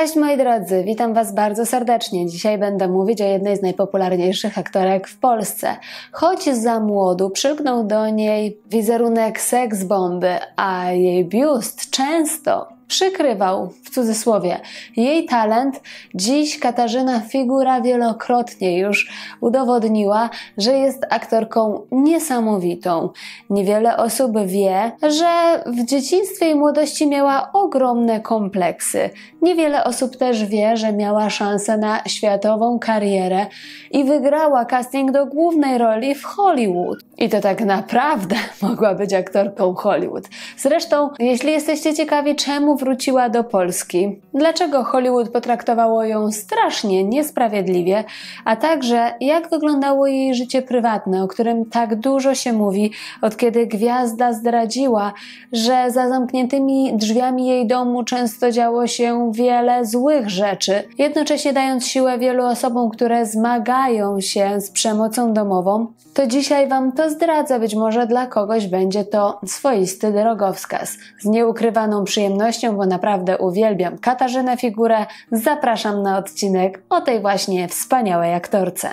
Cześć moi drodzy, witam Was bardzo serdecznie. Dzisiaj będę mówić o jednej z najpopularniejszych aktorek w Polsce. Choć za młodu przygnął do niej wizerunek seks bomby, a jej biust często przykrywał, w cudzysłowie, jej talent, dziś Katarzyna Figura wielokrotnie już udowodniła, że jest aktorką niesamowitą. Niewiele osób wie, że w dzieciństwie i młodości miała ogromne kompleksy. Niewiele osób też wie, że miała szansę na światową karierę i wygrała casting do głównej roli w Hollywood. I to tak naprawdę mogła być aktorką Hollywood. Zresztą, jeśli jesteście ciekawi, czemu wróciła do Polski, dlaczego Hollywood potraktowało ją strasznie niesprawiedliwie, a także jak wyglądało jej życie prywatne, o którym tak dużo się mówi, od kiedy gwiazda zdradziła, że za zamkniętymi drzwiami jej domu często działo się wiele złych rzeczy, jednocześnie dając siłę wielu osobom, które zmagają się z przemocą domową, to dzisiaj Wam to zdradzę, być może dla kogoś będzie to swoisty drogowskaz. Z nieukrywaną przyjemnością bo naprawdę uwielbiam Katarzynę Figurę. Zapraszam na odcinek o tej właśnie wspaniałej aktorce.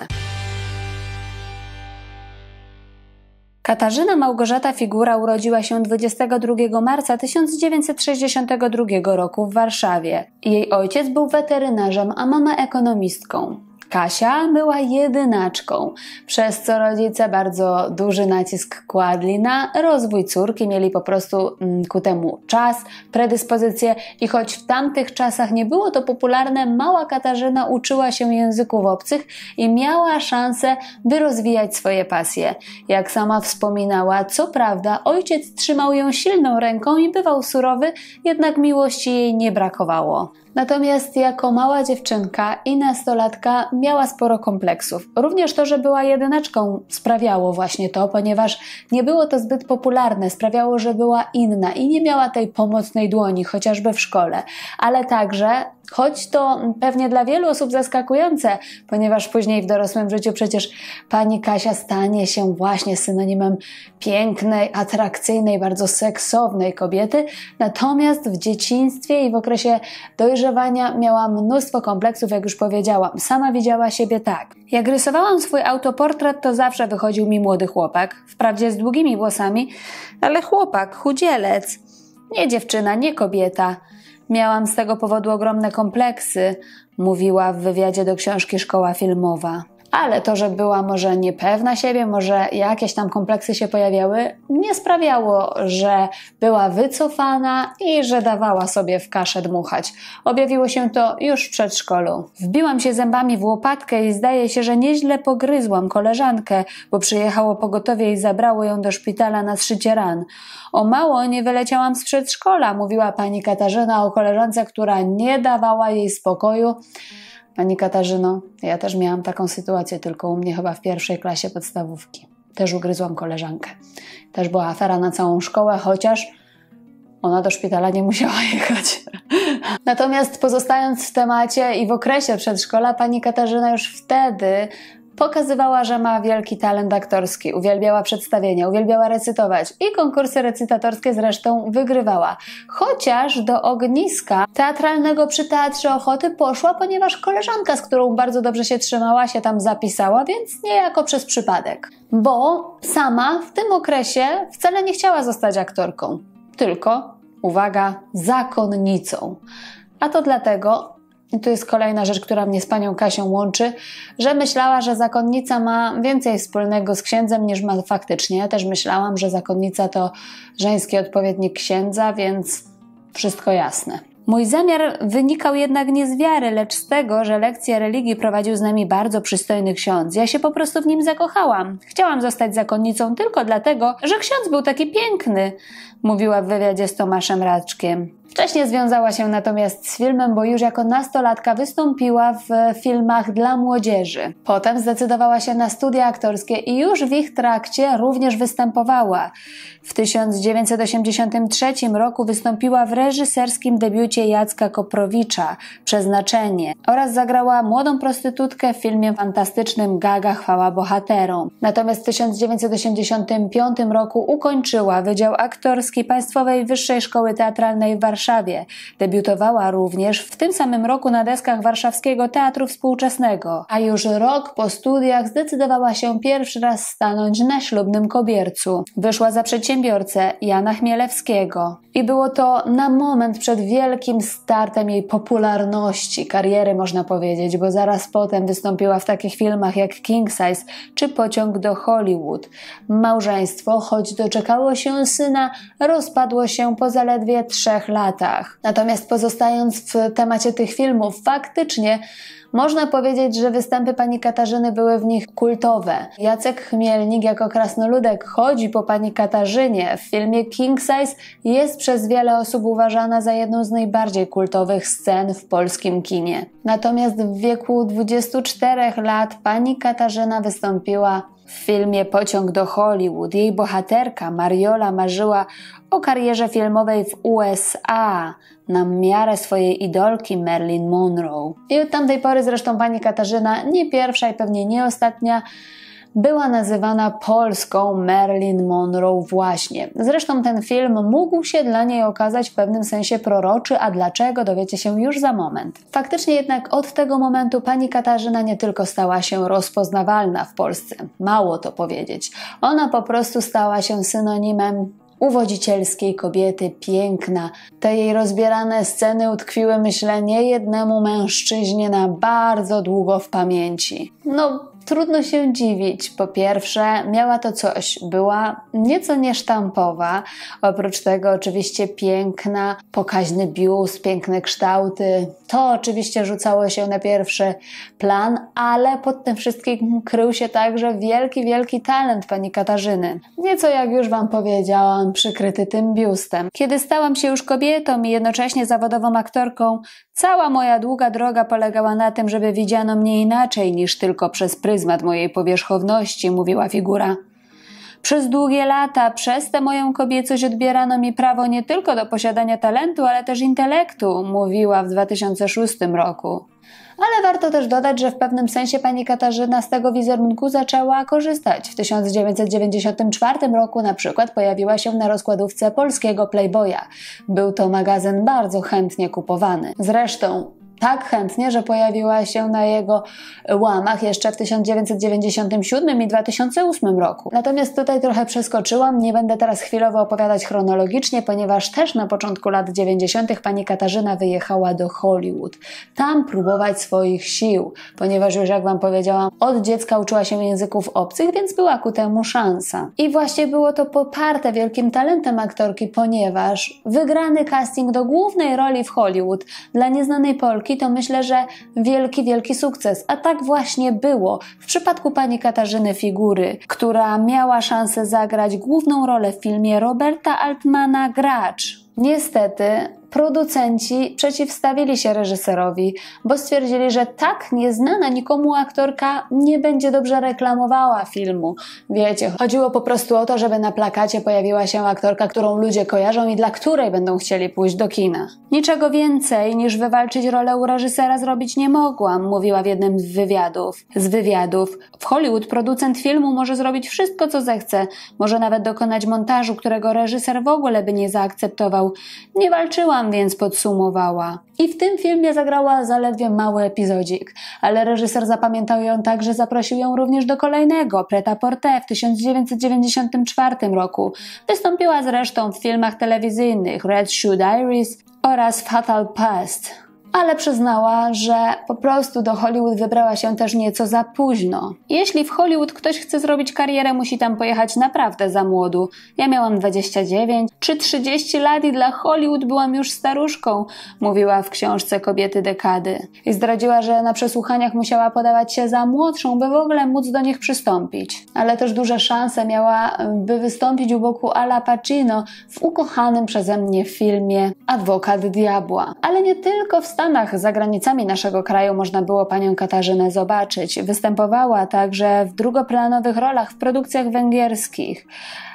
Katarzyna Małgorzata Figura urodziła się 22 marca 1962 roku w Warszawie. Jej ojciec był weterynarzem, a mama ekonomistką. Kasia była jedynaczką, przez co rodzice bardzo duży nacisk kładli na rozwój córki, mieli po prostu mm, ku temu czas, predyspozycje i choć w tamtych czasach nie było to popularne, mała Katarzyna uczyła się języków obcych i miała szansę, by rozwijać swoje pasje. Jak sama wspominała, co prawda ojciec trzymał ją silną ręką i bywał surowy, jednak miłości jej nie brakowało. Natomiast jako mała dziewczynka i nastolatka miała sporo kompleksów. Również to, że była jedyneczką sprawiało właśnie to, ponieważ nie było to zbyt popularne, sprawiało, że była inna i nie miała tej pomocnej dłoni, chociażby w szkole, ale także Choć to pewnie dla wielu osób zaskakujące, ponieważ później w dorosłym życiu przecież pani Kasia stanie się właśnie synonimem pięknej, atrakcyjnej, bardzo seksownej kobiety. Natomiast w dzieciństwie i w okresie dojrzewania miała mnóstwo kompleksów, jak już powiedziałam. Sama widziała siebie tak. Jak rysowałam swój autoportret, to zawsze wychodził mi młody chłopak, wprawdzie z długimi włosami, ale chłopak, chudzielec. Nie dziewczyna, nie kobieta. Miałam z tego powodu ogromne kompleksy, mówiła w wywiadzie do książki Szkoła Filmowa ale to, że była może niepewna siebie, może jakieś tam kompleksy się pojawiały, nie sprawiało, że była wycofana i że dawała sobie w kaszę dmuchać. Objawiło się to już w przedszkolu. Wbiłam się zębami w łopatkę i zdaje się, że nieźle pogryzłam koleżankę, bo przyjechało pogotowie i zabrało ją do szpitala na szycie ran. O mało nie wyleciałam z przedszkola, mówiła pani Katarzyna o koleżance, która nie dawała jej spokoju Pani Katarzyno, ja też miałam taką sytuację, tylko u mnie chyba w pierwszej klasie podstawówki. Też ugryzłam koleżankę. Też była afera na całą szkołę, chociaż ona do szpitala nie musiała jechać. Natomiast pozostając w temacie i w okresie przedszkola, pani Katarzyna już wtedy Pokazywała, że ma wielki talent aktorski, uwielbiała przedstawienia, uwielbiała recytować i konkursy recytatorskie zresztą wygrywała. Chociaż do ogniska teatralnego przy Teatrze Ochoty poszła, ponieważ koleżanka, z którą bardzo dobrze się trzymała, się tam zapisała, więc niejako przez przypadek. Bo sama w tym okresie wcale nie chciała zostać aktorką, tylko, uwaga, zakonnicą. A to dlatego, i tu jest kolejna rzecz, która mnie z panią Kasią łączy, że myślała, że zakonnica ma więcej wspólnego z księdzem niż ma faktycznie. Ja też myślałam, że zakonnica to żeński odpowiednik księdza, więc wszystko jasne. Mój zamiar wynikał jednak nie z wiary, lecz z tego, że lekcje religii prowadził z nami bardzo przystojny ksiądz. Ja się po prostu w nim zakochałam. Chciałam zostać zakonnicą tylko dlatego, że ksiądz był taki piękny, mówiła w wywiadzie z Tomaszem Raczkiem. Wcześniej związała się natomiast z filmem, bo już jako nastolatka wystąpiła w filmach dla młodzieży. Potem zdecydowała się na studia aktorskie i już w ich trakcie również występowała. W 1983 roku wystąpiła w reżyserskim debiucie Jacka Koprowicza Przeznaczenie oraz zagrała młodą prostytutkę w filmie fantastycznym Gaga chwała bohaterom. Natomiast w 1985 roku ukończyła Wydział Aktorski Państwowej Wyższej Szkoły Teatralnej w Warszawie Warszawie. Debiutowała również w tym samym roku na deskach Warszawskiego Teatru Współczesnego, a już rok po studiach zdecydowała się pierwszy raz stanąć na ślubnym kobiercu. Wyszła za przedsiębiorcę Jana Chmielewskiego i było to na moment przed wielkim startem jej popularności, kariery można powiedzieć, bo zaraz potem wystąpiła w takich filmach jak King Size czy Pociąg do Hollywood. Małżeństwo, choć doczekało się syna, rozpadło się po zaledwie trzech latach. Natomiast pozostając w temacie tych filmów, faktycznie można powiedzieć, że występy pani Katarzyny były w nich kultowe. Jacek Chmielnik jako krasnoludek chodzi po pani Katarzynie w filmie King Size jest przez wiele osób uważana za jedną z najbardziej kultowych scen w polskim kinie. Natomiast w wieku 24 lat pani Katarzyna wystąpiła w filmie Pociąg do Hollywood jej bohaterka Mariola marzyła o karierze filmowej w USA na miarę swojej idolki Marilyn Monroe. I od tamtej pory zresztą pani Katarzyna, nie pierwsza i pewnie nie ostatnia, była nazywana polską Marilyn Monroe właśnie. Zresztą ten film mógł się dla niej okazać w pewnym sensie proroczy, a dlaczego dowiecie się już za moment. Faktycznie jednak od tego momentu pani Katarzyna nie tylko stała się rozpoznawalna w Polsce, mało to powiedzieć. Ona po prostu stała się synonimem uwodzicielskiej kobiety piękna. Te jej rozbierane sceny utkwiły, myślę, niejednemu mężczyźnie na bardzo długo w pamięci. No, Trudno się dziwić. Po pierwsze, miała to coś. Była nieco niesztampowa. Oprócz tego, oczywiście, piękna, pokaźny biust, piękne kształty. To oczywiście rzucało się na pierwszy plan, ale pod tym wszystkim krył się także wielki, wielki talent pani Katarzyny. Nieco, jak już Wam powiedziałam, przykryty tym biustem. Kiedy stałam się już kobietą i jednocześnie zawodową aktorką, cała moja długa droga polegała na tym, żeby widziano mnie inaczej niż tylko przez pryzmat pryzmat mojej powierzchowności, mówiła figura. Przez długie lata, przez tę moją kobiecość odbierano mi prawo nie tylko do posiadania talentu, ale też intelektu, mówiła w 2006 roku. Ale warto też dodać, że w pewnym sensie pani Katarzyna z tego wizerunku zaczęła korzystać. W 1994 roku na przykład pojawiła się na rozkładówce polskiego Playboya. Był to magazyn bardzo chętnie kupowany. Zresztą tak chętnie, że pojawiła się na jego łamach jeszcze w 1997 i 2008 roku. Natomiast tutaj trochę przeskoczyłam, nie będę teraz chwilowo opowiadać chronologicznie, ponieważ też na początku lat 90. pani Katarzyna wyjechała do Hollywood. Tam próbować swoich sił, ponieważ już jak Wam powiedziałam, od dziecka uczyła się języków obcych, więc była ku temu szansa. I właśnie było to poparte wielkim talentem aktorki, ponieważ wygrany casting do głównej roli w Hollywood dla nieznanej Polki to myślę, że wielki, wielki sukces. A tak właśnie było w przypadku pani Katarzyny Figury, która miała szansę zagrać główną rolę w filmie Roberta Altmana Gracz. Niestety producenci przeciwstawili się reżyserowi, bo stwierdzili, że tak nieznana nikomu aktorka nie będzie dobrze reklamowała filmu. Wiecie, chodziło po prostu o to, żeby na plakacie pojawiła się aktorka, którą ludzie kojarzą i dla której będą chcieli pójść do kina. Niczego więcej niż wywalczyć rolę u reżysera zrobić nie mogłam, mówiła w jednym z wywiadów. Z wywiadów. W Hollywood producent filmu może zrobić wszystko, co zechce. Może nawet dokonać montażu, którego reżyser w ogóle by nie zaakceptował. Nie walczyłam Widziałam więc podsumowała. I w tym filmie zagrała zaledwie mały epizodzik, ale reżyser zapamiętał ją tak, że zaprosił ją również do kolejnego, Preta Porte w 1994 roku. Wystąpiła zresztą w filmach telewizyjnych Red Shoe Diaries oraz Fatal Past ale przyznała, że po prostu do Hollywood wybrała się też nieco za późno. Jeśli w Hollywood ktoś chce zrobić karierę, musi tam pojechać naprawdę za młodu. Ja miałam 29 czy 30 lat i dla Hollywood byłam już staruszką, mówiła w książce Kobiety Dekady. I zdradziła, że na przesłuchaniach musiała podawać się za młodszą, by w ogóle móc do nich przystąpić. Ale też duże szanse miała, by wystąpić u boku Ala Pacino w ukochanym przeze mnie filmie Adwokat Diabła. Ale nie tylko w Stanach za granicami naszego kraju można było panią Katarzynę zobaczyć. Występowała także w drugoplanowych rolach w produkcjach węgierskich,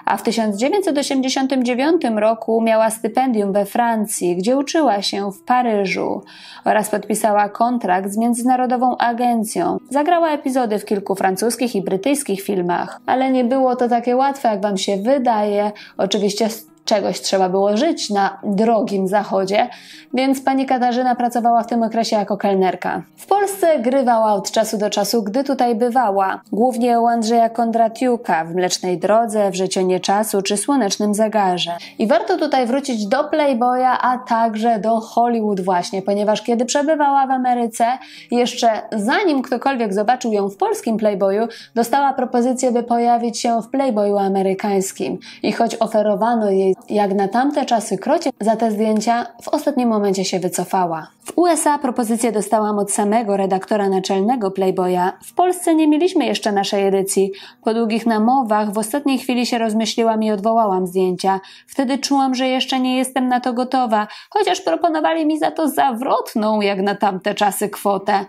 a w 1989 roku miała stypendium we Francji, gdzie uczyła się w Paryżu oraz podpisała kontrakt z międzynarodową agencją. Zagrała epizody w kilku francuskich i brytyjskich filmach, ale nie było to takie łatwe, jak wam się wydaje. Oczywiście czegoś trzeba było żyć na drogim zachodzie, więc pani Katarzyna pracowała w tym okresie jako kelnerka. W Polsce grywała od czasu do czasu, gdy tutaj bywała, głównie u Andrzeja Kondratiuka w Mlecznej Drodze, w Życionie Czasu czy Słonecznym Zegarze. I warto tutaj wrócić do Playboya, a także do Hollywood właśnie, ponieważ kiedy przebywała w Ameryce, jeszcze zanim ktokolwiek zobaczył ją w polskim Playboyu, dostała propozycję, by pojawić się w Playboyu amerykańskim. I choć oferowano jej jak na tamte czasy krocie za te zdjęcia, w ostatnim momencie się wycofała. W USA propozycję dostałam od samego redaktora naczelnego Playboya. W Polsce nie mieliśmy jeszcze naszej edycji. Po długich namowach w ostatniej chwili się rozmyśliłam i odwołałam zdjęcia. Wtedy czułam, że jeszcze nie jestem na to gotowa, chociaż proponowali mi za to zawrotną, jak na tamte czasy, kwotę.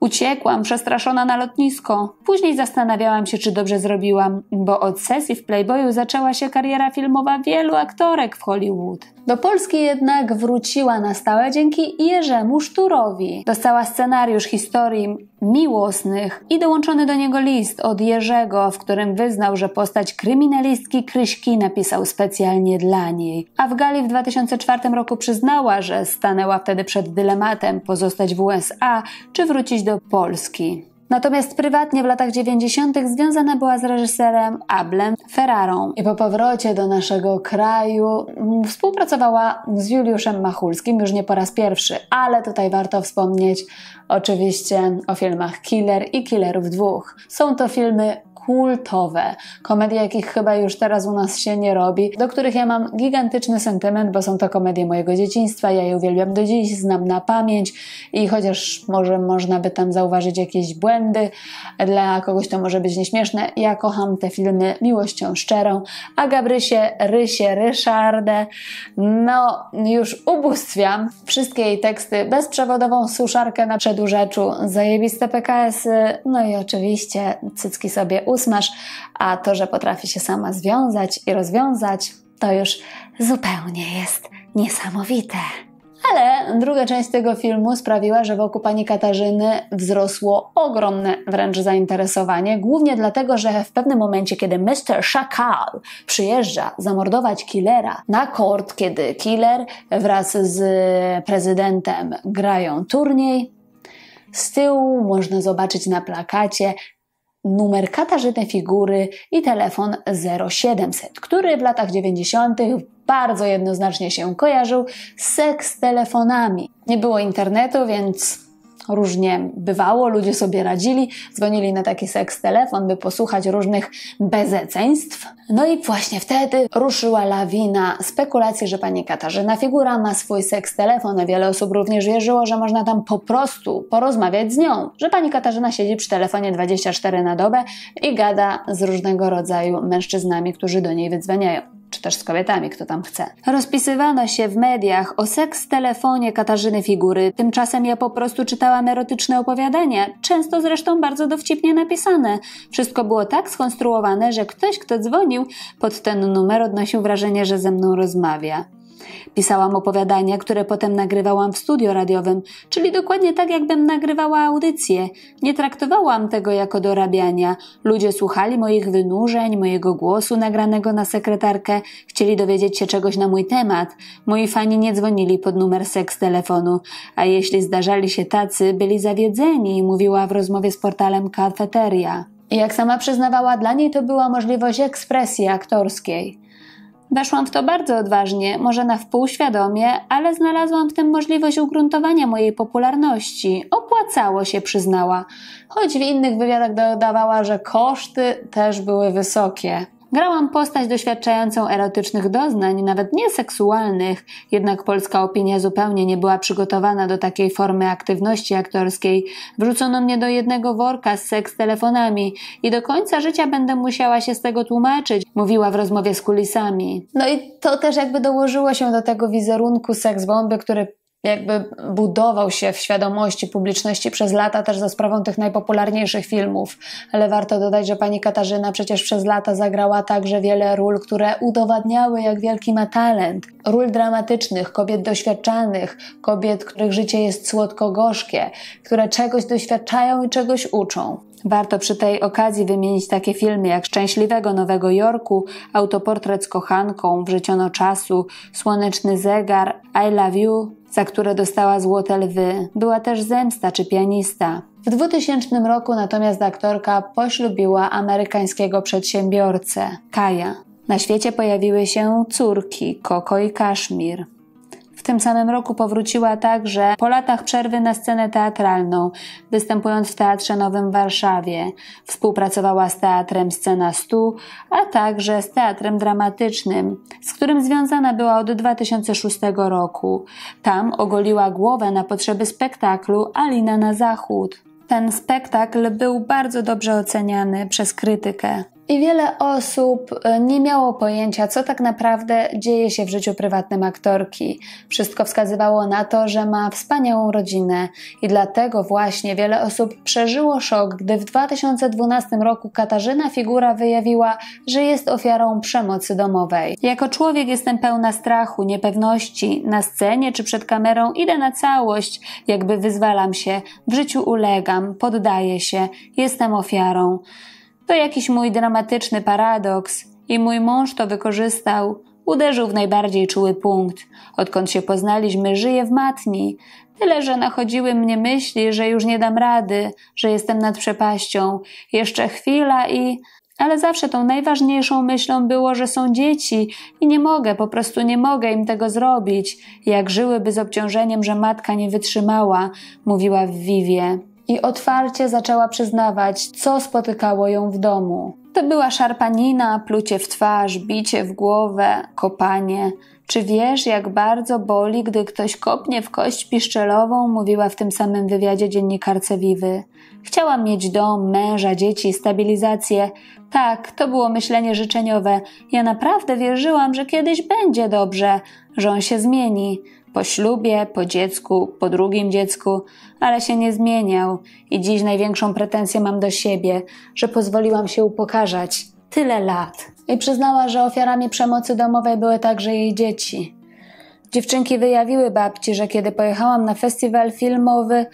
Uciekłam, przestraszona na lotnisko. Później zastanawiałam się, czy dobrze zrobiłam, bo od sesji w Playboyu zaczęła się kariera filmowa wielu aktorek w Hollywood. Do Polski jednak wróciła na stałe dzięki Jerzemu Szturowi. Dostała scenariusz historii miłosnych i dołączony do niego list od Jerzego, w którym wyznał, że postać kryminalistki Kryśki napisał specjalnie dla niej. A w Gali w 2004 roku przyznała, że stanęła wtedy przed dylematem pozostać w USA czy wrócić do Polski. Natomiast prywatnie w latach 90. związana była z reżyserem Ablem Ferrarą. I po powrocie do naszego kraju mm, współpracowała z Juliuszem Machulskim, już nie po raz pierwszy, ale tutaj warto wspomnieć oczywiście o filmach Killer i Killerów dwóch. Są to filmy kultowe, komedie, jakich chyba już teraz u nas się nie robi, do których ja mam gigantyczny sentyment, bo są to komedie mojego dzieciństwa, ja je uwielbiam do dziś, znam na pamięć i chociaż może można by tam zauważyć jakieś błędy, dla kogoś to może być nieśmieszne, ja kocham te filmy miłością szczerą, a Gabrysie, Rysie, Ryszardę, no już ubóstwiam wszystkie jej teksty, bezprzewodową suszarkę na przedurzeczu, zajebiste PKS-y, no i oczywiście cycki sobie ustawiam usmaż, a to, że potrafi się sama związać i rozwiązać, to już zupełnie jest niesamowite. Ale druga część tego filmu sprawiła, że wokół pani Katarzyny wzrosło ogromne wręcz zainteresowanie, głównie dlatego, że w pewnym momencie, kiedy Mr. Szakal przyjeżdża zamordować killera na kort, kiedy killer wraz z prezydentem grają turniej, z tyłu można zobaczyć na plakacie numer Katarzyny Figury i telefon 0700, który w latach 90. bardzo jednoznacznie się kojarzył z seks telefonami. Nie było internetu, więc różnie bywało, ludzie sobie radzili, dzwonili na taki seks telefon, by posłuchać różnych bezeceństw. No i właśnie wtedy ruszyła lawina spekulacji, że pani Katarzyna Figura ma swój seks telefon, a wiele osób również wierzyło, że można tam po prostu porozmawiać z nią, że pani Katarzyna siedzi przy telefonie 24 na dobę i gada z różnego rodzaju mężczyznami, którzy do niej wydzwaniają czy też z kobietami, kto tam chce. Rozpisywano się w mediach o seks telefonie Katarzyny Figury, tymczasem ja po prostu czytałam erotyczne opowiadania, często zresztą bardzo dowcipnie napisane. Wszystko było tak skonstruowane, że ktoś, kto dzwonił pod ten numer odnosił wrażenie, że ze mną rozmawia. Pisałam opowiadania, które potem nagrywałam w studio radiowym, czyli dokładnie tak, jakbym nagrywała audycję. Nie traktowałam tego jako dorabiania. Ludzie słuchali moich wynurzeń, mojego głosu nagranego na sekretarkę, chcieli dowiedzieć się czegoś na mój temat. Moi fani nie dzwonili pod numer seks telefonu, a jeśli zdarzali się tacy, byli zawiedzeni, mówiła w rozmowie z portalem Cafeteria. Jak sama przyznawała, dla niej to była możliwość ekspresji aktorskiej. Weszłam w to bardzo odważnie, może na wpół świadomie, ale znalazłam w tym możliwość ugruntowania mojej popularności. Opłacało się, przyznała. Choć w innych wywiadach dodawała, że koszty też były wysokie. Grałam postać doświadczającą erotycznych doznań, nawet nie seksualnych, jednak polska opinia zupełnie nie była przygotowana do takiej formy aktywności aktorskiej. Wrzucono mnie do jednego worka z seks telefonami i do końca życia będę musiała się z tego tłumaczyć, mówiła w rozmowie z kulisami. No i to też jakby dołożyło się do tego wizerunku seks bomby, który jakby budował się w świadomości publiczności przez lata też za sprawą tych najpopularniejszych filmów. Ale warto dodać, że pani Katarzyna przecież przez lata zagrała także wiele ról, które udowadniały, jak wielki ma talent. Ról dramatycznych, kobiet doświadczanych, kobiet, których życie jest słodko-gorzkie, które czegoś doświadczają i czegoś uczą. Warto przy tej okazji wymienić takie filmy jak Szczęśliwego Nowego Jorku, Autoportret z kochanką, Wrzeciono czasu, Słoneczny zegar, I love you, za które dostała Złote Lwy, była też Zemsta czy Pianista. W 2000 roku natomiast aktorka poślubiła amerykańskiego przedsiębiorcę, Kaja. Na świecie pojawiły się córki, Koko i Kaszmir tym samym roku powróciła także po latach przerwy na scenę teatralną, występując w Teatrze Nowym w Warszawie. Współpracowała z Teatrem Scena 100, a także z Teatrem Dramatycznym, z którym związana była od 2006 roku. Tam ogoliła głowę na potrzeby spektaklu Alina na Zachód. Ten spektakl był bardzo dobrze oceniany przez krytykę i wiele osób e, nie miało pojęcia, co tak naprawdę dzieje się w życiu prywatnym aktorki. Wszystko wskazywało na to, że ma wspaniałą rodzinę i dlatego właśnie wiele osób przeżyło szok, gdy w 2012 roku Katarzyna Figura wyjawiła, że jest ofiarą przemocy domowej. Jako człowiek jestem pełna strachu, niepewności. Na scenie czy przed kamerą idę na całość, jakby wyzwalam się, w życiu ulegam, poddaję się, jestem ofiarą. To jakiś mój dramatyczny paradoks i mój mąż to wykorzystał. Uderzył w najbardziej czuły punkt. Odkąd się poznaliśmy, żyję w matni. Tyle, że nachodziły mnie myśli, że już nie dam rady, że jestem nad przepaścią. Jeszcze chwila i ale zawsze tą najważniejszą myślą było, że są dzieci i nie mogę, po prostu nie mogę im tego zrobić, jak żyłyby z obciążeniem, że matka nie wytrzymała, mówiła w Vivie i otwarcie zaczęła przyznawać, co spotykało ją w domu. To była szarpanina, plucie w twarz, bicie w głowę, kopanie. Czy wiesz, jak bardzo boli, gdy ktoś kopnie w kość piszczelową? Mówiła w tym samym wywiadzie dziennikarce Wiwy. Chciałam mieć dom, męża, dzieci, stabilizację. Tak, to było myślenie życzeniowe. Ja naprawdę wierzyłam, że kiedyś będzie dobrze, że on się zmieni po ślubie, po dziecku, po drugim dziecku, ale się nie zmieniał i dziś największą pretensję mam do siebie, że pozwoliłam się upokarzać tyle lat. I przyznała, że ofiarami przemocy domowej były także jej dzieci. Dziewczynki wyjawiły babci, że kiedy pojechałam na festiwal filmowy,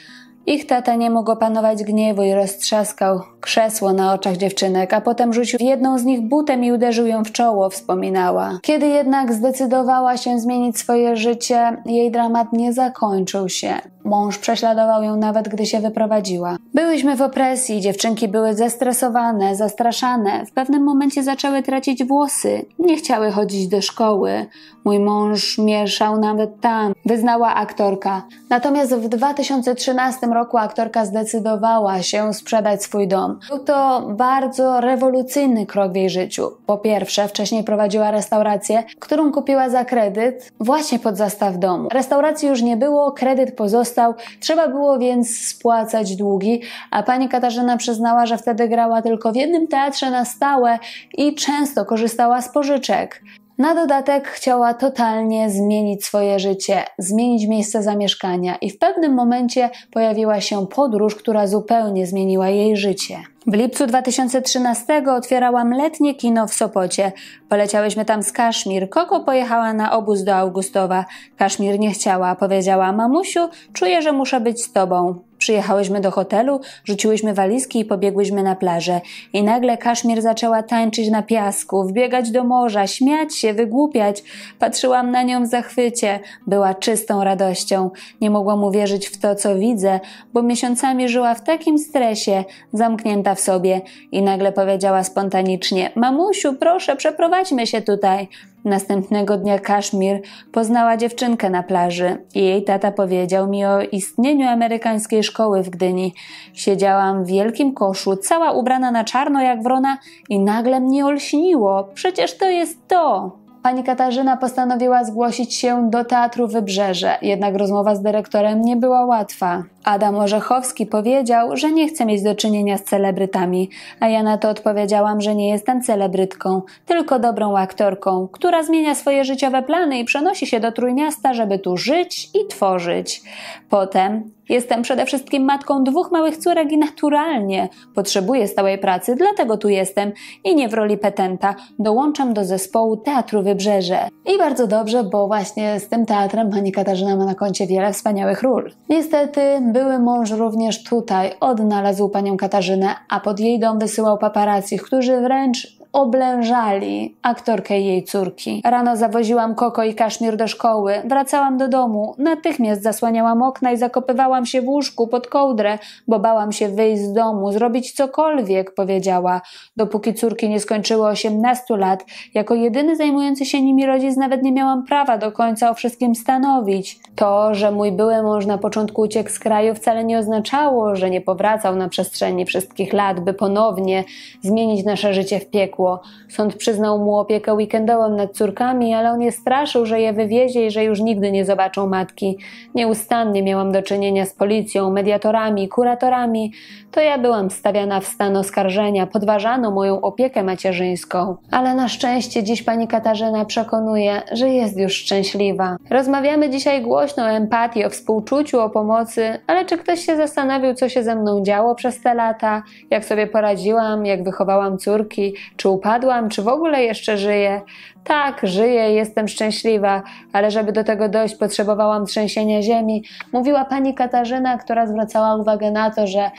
ich tata nie mógł opanować gniewu i roztrzaskał krzesło na oczach dziewczynek, a potem rzucił jedną z nich butem i uderzył ją w czoło, wspominała. Kiedy jednak zdecydowała się zmienić swoje życie, jej dramat nie zakończył się. Mąż prześladował ją nawet, gdy się wyprowadziła. Byłyśmy w opresji, dziewczynki były zestresowane, zastraszane. W pewnym momencie zaczęły tracić włosy, nie chciały chodzić do szkoły. Mój mąż mieszał nawet tam, wyznała aktorka. Natomiast w 2013 roku aktorka zdecydowała się sprzedać swój dom. Był to bardzo rewolucyjny krok w jej życiu. Po pierwsze, wcześniej prowadziła restaurację, którą kupiła za kredyt właśnie pod zastaw domu. Restauracji już nie było, kredyt pozostał Trzeba było więc spłacać długi, a pani Katarzyna przyznała, że wtedy grała tylko w jednym teatrze na stałe i często korzystała z pożyczek. Na dodatek chciała totalnie zmienić swoje życie, zmienić miejsce zamieszkania i w pewnym momencie pojawiła się podróż, która zupełnie zmieniła jej życie. W lipcu 2013 otwierałam letnie kino w Sopocie. Poleciałyśmy tam z Kaszmir. Koko pojechała na obóz do Augustowa. Kaszmir nie chciała. Powiedziała, mamusiu, czuję, że muszę być z tobą. Przyjechałyśmy do hotelu, rzuciłyśmy walizki i pobiegłyśmy na plażę. I nagle Kaszmir zaczęła tańczyć na piasku, wbiegać do morza, śmiać się, wygłupiać. Patrzyłam na nią w zachwycie. Była czystą radością. Nie mogłam uwierzyć w to, co widzę, bo miesiącami żyła w takim stresie, zamknięta w sobie i nagle powiedziała spontanicznie: Mamusiu, proszę, przeprowadźmy się tutaj. Następnego dnia Kaszmir poznała dziewczynkę na plaży i jej tata powiedział mi o istnieniu amerykańskiej szkoły w Gdyni. Siedziałam w wielkim koszu, cała ubrana na czarno jak wrona i nagle mnie olśniło. Przecież to jest to! Pani Katarzyna postanowiła zgłosić się do Teatru Wybrzeże, jednak rozmowa z dyrektorem nie była łatwa. Adam Orzechowski powiedział, że nie chce mieć do czynienia z celebrytami, a ja na to odpowiedziałam, że nie jestem celebrytką, tylko dobrą aktorką, która zmienia swoje życiowe plany i przenosi się do Trójmiasta, żeby tu żyć i tworzyć. Potem jestem przede wszystkim matką dwóch małych córek i naturalnie potrzebuję stałej pracy, dlatego tu jestem i nie w roli petenta dołączam do zespołu Teatru Wybrzeże. I bardzo dobrze, bo właśnie z tym teatrem pani Katarzyna ma na koncie wiele wspaniałych ról. Niestety były mąż również tutaj odnalazł panią Katarzynę, a pod jej dom wysyłał paparazzi, którzy wręcz oblężali aktorkę i jej córki. Rano zawoziłam Koko i Kaszmir do szkoły, wracałam do domu, natychmiast zasłaniałam okna i zakopywałam się w łóżku pod kołdrę, bo bałam się wyjść z domu, zrobić cokolwiek, powiedziała. Dopóki córki nie skończyły 18 lat, jako jedyny zajmujący się nimi rodzic nawet nie miałam prawa do końca o wszystkim stanowić. To, że mój były mąż na początku uciekł z kraju wcale nie oznaczało, że nie powracał na przestrzeni wszystkich lat, by ponownie zmienić nasze życie w piekło Sąd przyznał mu opiekę weekendową nad córkami, ale on je straszył, że je wywiezie i że już nigdy nie zobaczą matki. Nieustannie miałam do czynienia z policją, mediatorami, kuratorami. To ja byłam stawiana w stan oskarżenia, podważano moją opiekę macierzyńską. Ale na szczęście dziś pani Katarzyna przekonuje, że jest już szczęśliwa. Rozmawiamy dzisiaj głośno o empatii, o współczuciu, o pomocy, ale czy ktoś się zastanowił, co się ze mną działo przez te lata, jak sobie poradziłam, jak wychowałam córki, czy upadłam, czy w ogóle jeszcze żyję. Tak, żyję, jestem szczęśliwa, ale żeby do tego dojść, potrzebowałam trzęsienia ziemi. Mówiła pani Katarzyna, która zwracała uwagę na to, że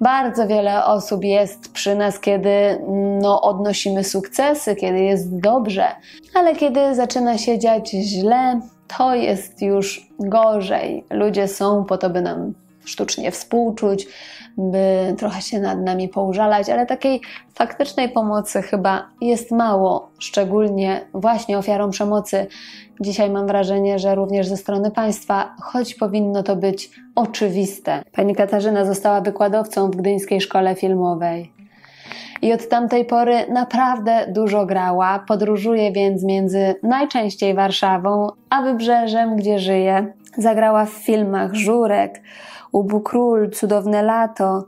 bardzo wiele osób jest przy nas, kiedy no, odnosimy sukcesy, kiedy jest dobrze, ale kiedy zaczyna się dziać źle, to jest już gorzej. Ludzie są po to, by nam sztucznie współczuć, by trochę się nad nami poużalać, ale takiej faktycznej pomocy chyba jest mało, szczególnie właśnie ofiarom przemocy. Dzisiaj mam wrażenie, że również ze strony państwa, choć powinno to być oczywiste. Pani Katarzyna została wykładowcą w Gdyńskiej Szkole Filmowej i od tamtej pory naprawdę dużo grała. Podróżuje więc między najczęściej Warszawą a wybrzeżem, gdzie żyje. Zagrała w filmach Żurek, Ubu Król, Cudowne Lato,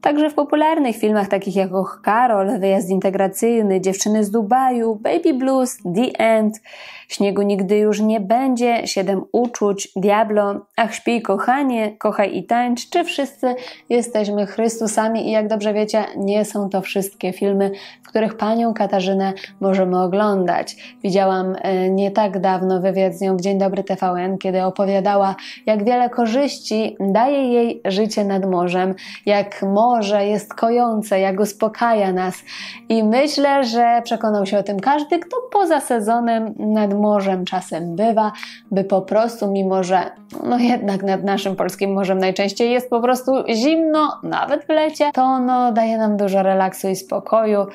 Także w popularnych filmach takich jak Och Karol, Wyjazd Integracyjny, Dziewczyny z Dubaju, Baby Blues, The End, Śniegu Nigdy Już Nie Będzie, Siedem Uczuć, Diablo, Ach śpij kochanie, Kochaj i tańcz, czy wszyscy jesteśmy Chrystusami i jak dobrze wiecie, nie są to wszystkie filmy, w których Panią Katarzynę możemy oglądać. Widziałam e, nie tak dawno wywiad z nią w Dzień Dobry TVN, kiedy opowiadała, jak wiele korzyści daje jej życie nad morzem, jak mo morze jest kojące, jak uspokaja nas. I myślę, że przekonał się o tym każdy, kto poza sezonem nad morzem czasem bywa, by po prostu, mimo że no jednak nad naszym polskim morzem najczęściej jest po prostu zimno, nawet w lecie, to ono daje nam dużo relaksu i spokoju.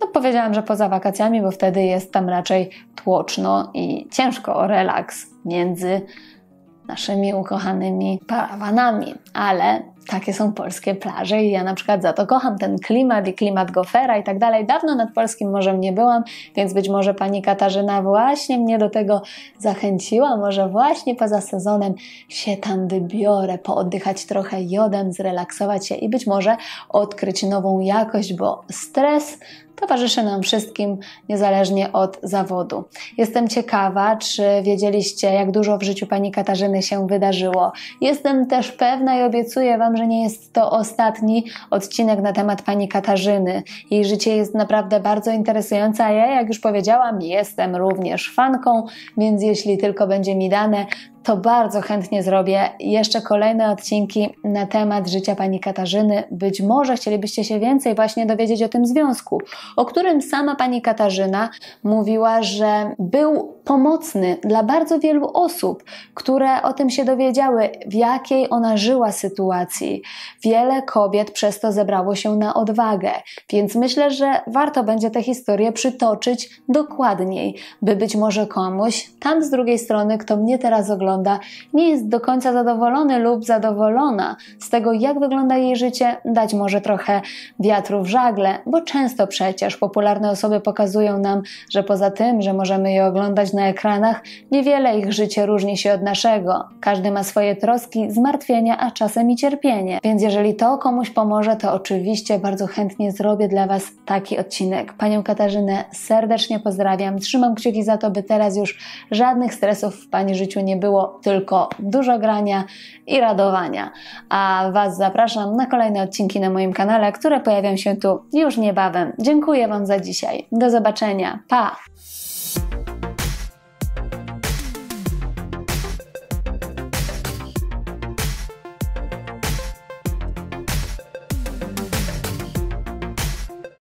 No powiedziałam, że poza wakacjami, bo wtedy jest tam raczej tłoczno i ciężko o relaks między naszymi ukochanymi parawanami, ale takie są polskie plaże i ja na przykład za to kocham ten klimat i klimat gofera i tak dalej. Dawno nad polskim morzem nie byłam, więc być może pani Katarzyna właśnie mnie do tego zachęciła, może właśnie poza sezonem się tam wybiorę, pooddychać trochę jodem, zrelaksować się i być może odkryć nową jakość, bo stres towarzyszy nam wszystkim, niezależnie od zawodu. Jestem ciekawa, czy wiedzieliście, jak dużo w życiu pani Katarzyny się wydarzyło. Jestem też pewna i obiecuję Wam, że nie jest to ostatni odcinek na temat pani Katarzyny. Jej życie jest naprawdę bardzo interesujące, a ja, jak już powiedziałam, jestem również fanką, więc jeśli tylko będzie mi dane, to bardzo chętnie zrobię jeszcze kolejne odcinki na temat życia pani Katarzyny. Być może chcielibyście się więcej właśnie dowiedzieć o tym związku, o którym sama pani Katarzyna mówiła, że był pomocny dla bardzo wielu osób, które o tym się dowiedziały, w jakiej ona żyła sytuacji. Wiele kobiet przez to zebrało się na odwagę, więc myślę, że warto będzie tę historię przytoczyć dokładniej, by być może komuś tam z drugiej strony, kto mnie teraz ogląda, wygląda, nie jest do końca zadowolony lub zadowolona z tego, jak wygląda jej życie, dać może trochę wiatru w żagle, bo często przecież popularne osoby pokazują nam, że poza tym, że możemy je oglądać na ekranach, niewiele ich życie różni się od naszego. Każdy ma swoje troski, zmartwienia, a czasem i cierpienie. Więc jeżeli to komuś pomoże, to oczywiście bardzo chętnie zrobię dla Was taki odcinek. Panią Katarzynę serdecznie pozdrawiam, trzymam kciuki za to, by teraz już żadnych stresów w Pani życiu nie było było tylko dużo grania i radowania. A Was zapraszam na kolejne odcinki na moim kanale, które pojawią się tu już niebawem. Dziękuję Wam za dzisiaj. Do zobaczenia. Pa!